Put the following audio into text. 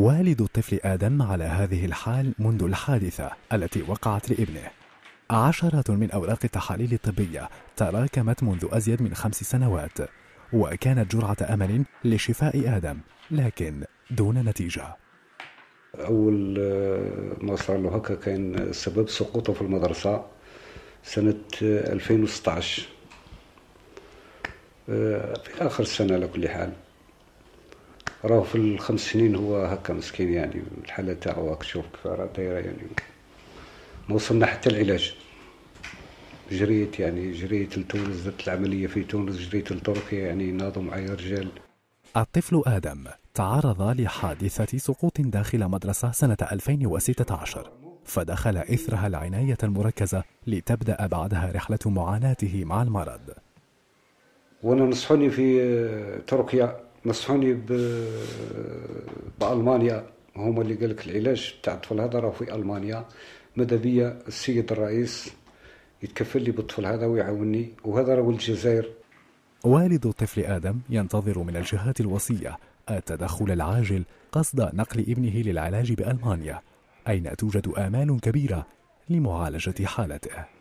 والد الطفل آدم على هذه الحال منذ الحادثة التي وقعت لابنه عشرات من أوراق التحاليل الطبية تراكمت منذ أزيد من خمس سنوات وكانت جرعة أمل لشفاء آدم لكن دون نتيجة أول آه، ما صار له هكا كان سبب سقوطه في المدرسة سنة 2016 آه، آه، في آخر السنة على كل حال راه في الخمس سنين هو هكا مسكين يعني الحاله تاعو راك تشوف كيف راه دايره يعني ما وصلنا حتى العلاج جريت يعني جريت لتونس درت العمليه في تونس جريت لتركيا يعني ناضوا معايا رجال الطفل آدم تعرض لحادثة سقوط داخل مدرسة سنة 2016 فدخل إثرها العناية المركزة لتبدأ بعدها رحلة معاناته مع المرض وأنا نصحوني في تركيا نصحوني ب... بالمانيا هما اللي قال لك العلاج تاع الطفل هذا راه في المانيا ماذا بيا السيد الرئيس يتكفل لي بالطفل هذا ويعاوني وهذا راه الجزائر والد الطفل ادم ينتظر من الجهات الوصيه التدخل العاجل قصد نقل ابنه للعلاج بالمانيا اين توجد امال كبيره لمعالجه حالته